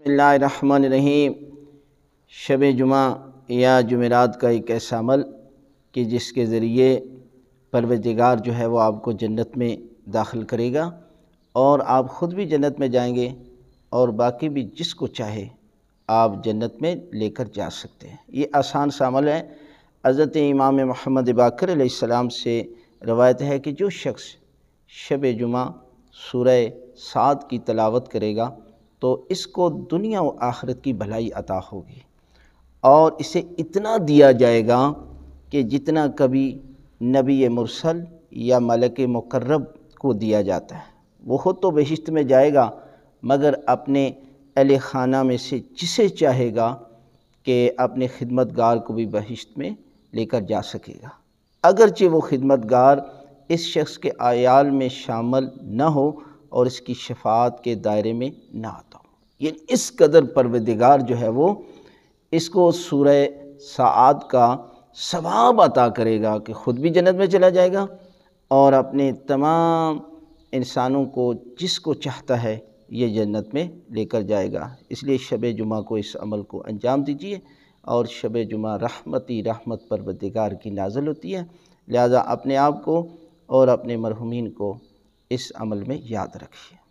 बसमीम शब जुमा या जुमेरात का एक ऐसा अमल कि जिसके ज़रिए परवदिगार जो है वो आपको जन्नत में दाखिल करेगा और आप ख़ुद भी जन्नत में जाएंगे और बाकी भी जिसको चाहे आप जन्नत में लेकर जा सकते हैं ये आसान सामल है हज़रत इमाम महमद बाकर सलाम से रवायत है कि जो शख्स शब जुमा सूर्य सात की तलावत करेगा तो इसको दुनिया व आखरत की भलाई अता होगी और इसे इतना दिया जाएगा कि जितना कभी नबी मुरसल या मलक मुकर्रब को दिया जाता है वह तो बहिश्त में जाएगा मगर अपने अल खाना में से जिसे चाहेगा कि अपने खिदमतगार को भी बहिश्त में लेकर जा सकेगा अगरचे वो खिदमतगार इस शख्स के आयाल में शामिल न हो और इसकी शफात के दायरे में ना आता हूँ ये इस कदर परवदिगार जो है वो इसको सूर्य सात का सवाब अता करेगा कि ख़ुद भी जन्नत में चला जाएगा और अपने तमाम इंसानों को जिसको चाहता है ये जन्नत में लेकर जाएगा इसलिए शब जुमा को इस अमल को अंजाम दीजिए और शब जुमा रहमती रहमत पर बदगार की नाजल होती है लिहाजा अपने आप को और अपने मरहुमीन को इस अमल में याद रखिए